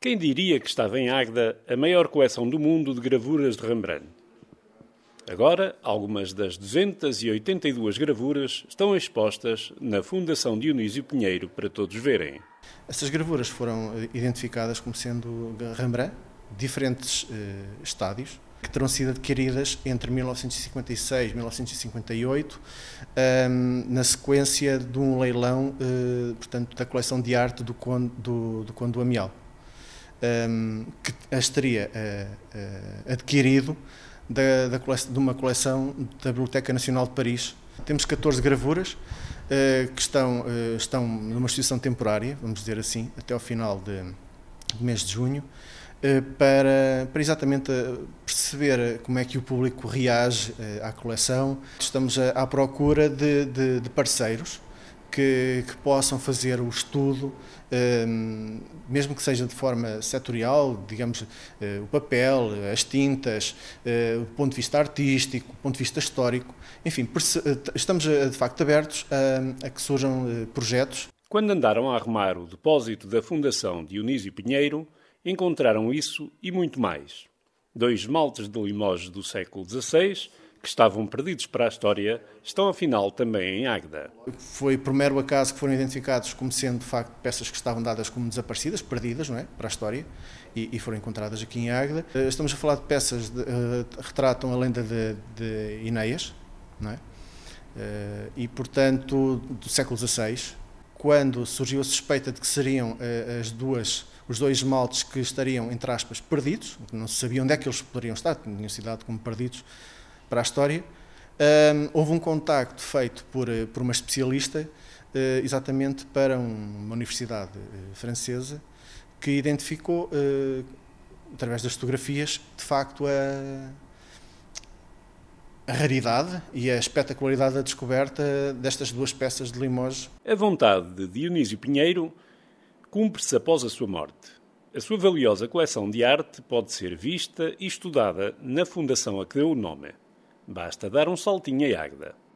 Quem diria que estava em Águeda a maior coleção do mundo de gravuras de Rembrandt? Agora, algumas das 282 gravuras estão expostas na Fundação Dionísio Pinheiro para todos verem. Essas gravuras foram identificadas como sendo Rembrandt, diferentes eh, estádios, que terão sido adquiridas entre 1956 e 1958, ehm, na sequência de um leilão eh, portanto, da coleção de arte do Conde, do, do do Amial um, ehm, que as teria uh, eh, uh, eh, adquirido da, da coleção, de uma coleção da Biblioteca Nacional de Paris. Temos 14 gravuras uh, que estão, estão numa exposição temporária, vamos dizer assim, até ao final de, do mês de junho, para, para exatamente perceber como é que o público reage à coleção. Estamos à, à procura de, de, de parceiros que, que possam fazer o estudo, ehm, mesmo que seja de forma setorial, digamos, eh, o papel, as tintas, eh, o ponto de vista artístico, o ponto de vista histórico, enfim, eh, estamos de facto abertos a, a que surjam projetos. Quando andaram a arrumar o depósito da Fundação Dionísio Pinheiro, encontraram isso e muito mais. Dois maltes de Limoges do século XVI, que estavam perdidos para a história estão afinal também em Águeda. Foi por mero acaso que foram identificados como sendo de facto peças que estavam dadas como desaparecidas, perdidas, não é, para a história, e, e foram encontradas aqui em Águeda. Eh, estamos a falar de peças que uh, eh, retratam a lenda de, de Ineias, não é? Uh, e portanto do século XVI, quando surgiu a suspeita de que seriam uh, as duas os dois esmaltes que estariam, entre aspas, perdidos, não se sabia onde é que eles poderiam estar, tinham sido dados como perdidos, para a história, um, houve um contacto feito por, eh, por uma especialista, uh, exatamente para um, uma universidade uh, francesa, que identificou, uh, através das fotografias, de facto a, a raridade e a espetacularidade da descoberta destas duas peças de Limoges. A vontade de Dionísio Pinheiro cumpre-se após a sua morte. A sua valiosa coleção de arte pode ser vista e estudada na fundação a que deu o nome. Basta dar um saltinho a Agda.